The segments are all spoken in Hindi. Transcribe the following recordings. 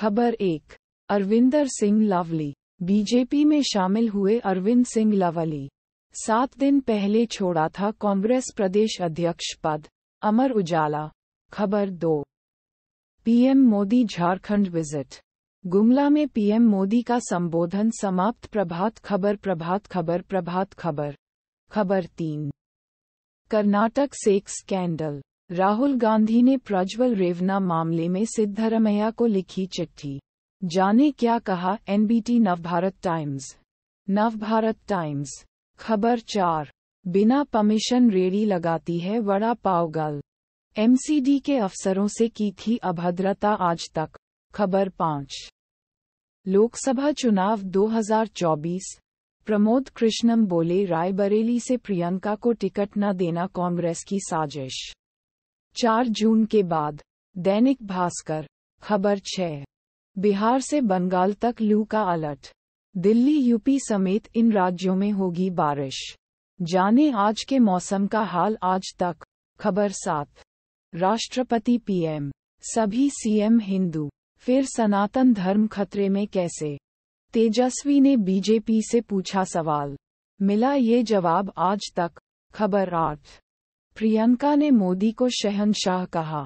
खबर एक अरविंदर सिंह लवली बीजेपी में शामिल हुए अरविंद सिंह लवली सात दिन पहले छोड़ा था कांग्रेस प्रदेश अध्यक्ष पद अमर उजाला खबर दो पीएम मोदी झारखंड विजिट गुमला में पीएम मोदी का संबोधन समाप्त प्रभात खबर प्रभात खबर प्रभात खबर खबर तीन कर्नाटक सेक्स स्कैंडल राहुल गांधी ने प्रज्वल रेवना मामले में सिद्धरमैया को लिखी चिट्ठी जाने क्या कहा NBT Navbharat Times Navbharat Times खबर चार बिना परमिशन रेडी लगाती है वड़ा पाव गर्ल एमसीडी के अफसरों से की थी अभद्रता आज तक खबर पाँच लोकसभा चुनाव 2024 प्रमोद कृष्णम बोले रायबरेली से प्रियंका को टिकट न देना कांग्रेस की साजिश चार जून के बाद दैनिक भास्कर खबर छः बिहार से बंगाल तक लू का अलर्ट दिल्ली यूपी समेत इन राज्यों में होगी बारिश जाने आज के मौसम का हाल आज तक खबर सात राष्ट्रपति पीएम सभी सीएम हिंदू फिर सनातन धर्म खतरे में कैसे तेजस्वी ने बीजेपी से पूछा सवाल मिला ये जवाब आज तक खबर आठ प्रियंका ने मोदी को शहनशाह कहा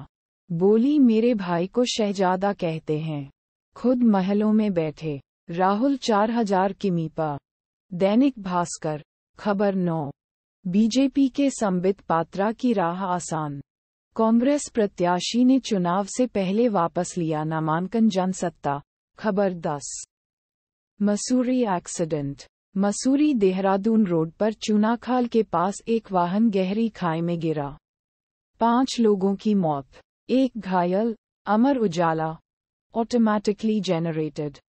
बोली मेरे भाई को शहजादा कहते हैं खुद महलों में बैठे राहुल चार हजार किमीपा दैनिक भास्कर खबर नौ बीजेपी के संबित पात्रा की राह आसान कांग्रेस प्रत्याशी ने चुनाव से पहले वापस लिया नामांकन जनसत्ता खबर दस मसूरी एक्सीडेंट मसूरी देहरादून रोड पर चूनाखाल के पास एक वाहन गहरी खाई में गिरा पांच लोगों की मौत एक घायल अमर उजाला ऑटोमैटिकली जेनरेटेड